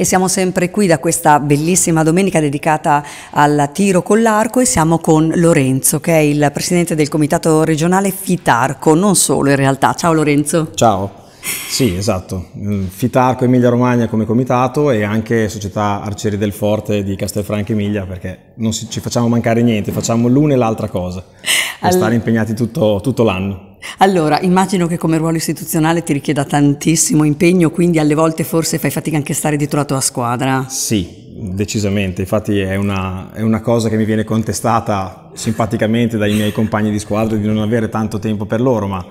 E siamo sempre qui da questa bellissima domenica dedicata al tiro con l'arco e siamo con Lorenzo che è il presidente del comitato regionale Fitarco, non solo in realtà. Ciao Lorenzo. Ciao. Sì, esatto. Mm, Fitarco Emilia Romagna come comitato e anche Società Arcieri del Forte di Castelfranco Emilia perché non ci facciamo mancare niente, facciamo l'una e l'altra cosa. All... stare impegnati tutto, tutto l'anno. Allora, immagino che come ruolo istituzionale ti richieda tantissimo impegno, quindi alle volte forse fai fatica anche a stare dietro la tua squadra. Sì, decisamente, infatti è una, è una, cosa che mi viene contestata simpaticamente dai miei compagni di squadra di non avere tanto tempo per loro, ma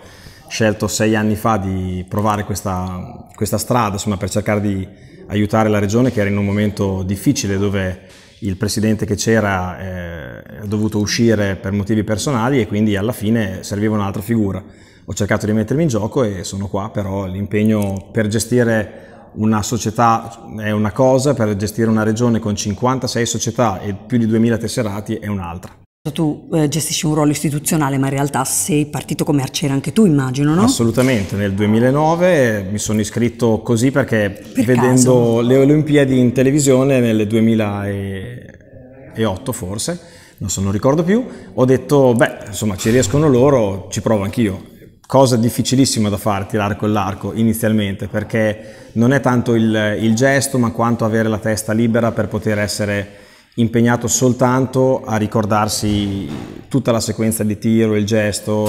scelto sei anni fa di provare questa, questa strada, insomma, per cercare di aiutare la regione che era in un momento difficile dove il presidente che c'era eh, è dovuto uscire per motivi personali e quindi alla fine serviva un'altra figura. Ho cercato di mettermi in gioco e sono qua, però l'impegno per gestire una società è una cosa, per gestire una regione con 56 società e più di 2000 tesserati è un'altra. Tu eh, gestisci un ruolo istituzionale, ma in realtà sei partito come arciere anche tu, immagino, no? Assolutamente, nel 2009 mi sono iscritto così perché per vedendo caso. le Olimpiadi in televisione nel 2008 forse, non, so, non ricordo più, ho detto, beh, insomma, ci riescono loro, ci provo anch'io cosa difficilissima da fare, tirare quell'arco inizialmente, perché non è tanto il, il, gesto, ma quanto avere la testa libera per poter essere impegnato soltanto a ricordarsi tutta la sequenza di tiro, il gesto,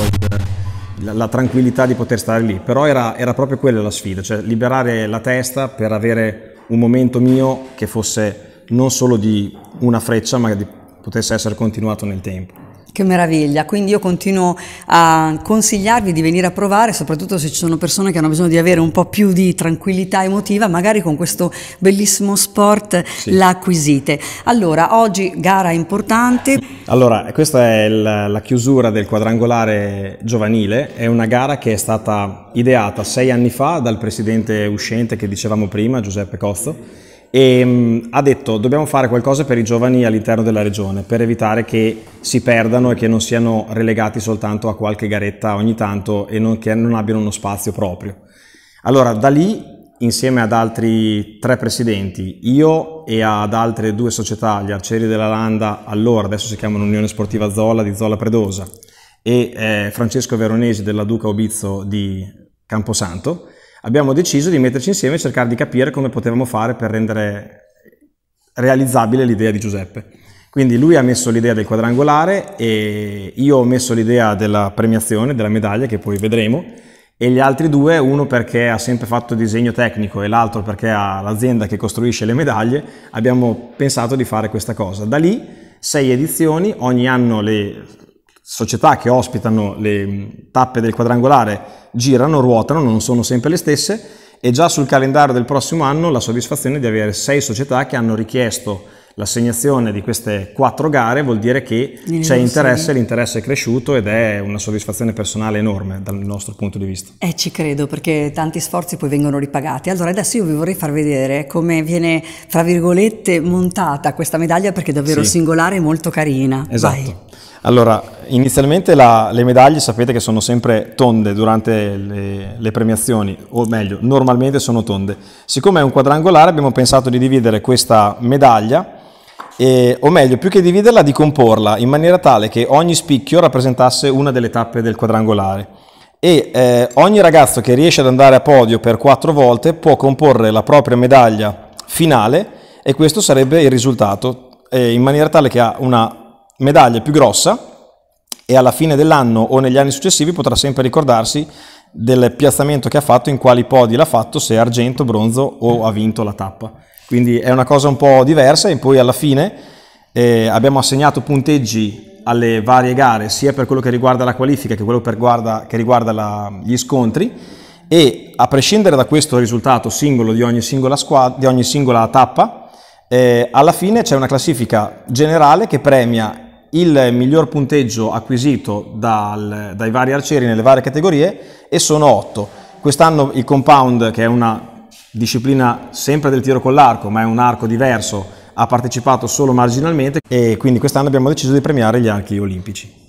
la, la tranquillità di poter stare lì. Però era, era, proprio quella la sfida, cioè liberare la testa per avere un momento mio che fosse non solo di una freccia, ma che potesse essere continuato nel tempo. Che meraviglia, quindi io continuo a consigliarvi di venire a provare, soprattutto se ci sono persone che hanno bisogno di avere un po' più di tranquillità emotiva, magari con questo bellissimo sport sì. la Allora, oggi gara importante. Allora, questa è la, la chiusura del quadrangolare giovanile, è una gara che è stata ideata sei anni fa dal presidente uscente che dicevamo prima, Giuseppe Cozzo, e mh, mm, ha detto dobbiamo fare qualcosa per i giovani all'interno della regione per evitare che si perdano e che non siano relegati soltanto a qualche garetta ogni tanto e non, che non abbiano uno spazio proprio. Allora da lì insieme ad altri tre presidenti, io e ad altre due società, gli Arcieri della Landa allora, adesso si chiamano Unione Sportiva Zola di Zola Predosa e eh, Francesco Veronesi della Duca Obizzo di Camposanto, abbiamo deciso di metterci insieme e cercare di capire come potevamo fare per rendere realizzabile l'idea di Giuseppe. Quindi lui ha messo l'idea del quadrangolare e io ho messo l'idea della premiazione, della medaglia che poi vedremo e gli altri due, uno perché ha sempre fatto disegno tecnico e l'altro perché ha l'azienda che costruisce le medaglie, abbiamo pensato di fare questa cosa. Da lì sei edizioni, ogni anno le società che ospitano le mm, tappe del quadrangolare girano, ruotano, non sono sempre le stesse e già sul calendario del prossimo anno la soddisfazione di avere sei società che hanno richiesto l'assegnazione di queste quattro gare vuol dire che L'inizio. c'è interesse, l'interesse è cresciuto ed è una soddisfazione personale enorme dal nostro punto di vista. eh, ci credo perché tanti sforzi poi vengono ripagati. Allora adesso io vi vorrei far vedere come viene, fra virgolette, montata questa medaglia perché è davvero sì. singolare e molto carina. Esatto. Vai. Allora, inizialmente la, le medaglie sapete che sono sempre tonde durante le, le, premiazioni, o meglio, normalmente sono tonde. Siccome è un quadrangolare abbiamo pensato di dividere questa medaglia, e, o meglio, più che dividerla, di comporla in maniera tale che ogni spicchio rappresentasse una delle tappe del quadrangolare. E eh, ogni ragazzo che riesce ad andare a podio per quattro volte può comporre la propria medaglia finale e questo sarebbe il risultato, eh, in maniera tale che ha una medaglia più grossa e alla fine dell'anno o negli anni successivi potrà sempre ricordarsi del piazzamento che ha fatto, in quali podi l'ha fatto, se argento, bronzo o ha vinto la tappa. Quindi è una cosa un po' diversa e poi alla fine eh, abbiamo assegnato punteggi alle varie gare, sia per quello che riguarda la qualifica che quello per guarda, che riguarda la, gli scontri e a prescindere da questo risultato singolo di ogni singola, squadra, di ogni singola tappa, eh, alla fine c'è una classifica generale che premia il miglior punteggio acquisito dal, dai vari arcieri nelle varie categorie e sono 8. Quest'anno il compound, che è una disciplina sempre del tiro con l'arco, ma è un arco diverso, ha partecipato solo marginalmente e quindi quest'anno abbiamo deciso di premiare gli archi olimpici.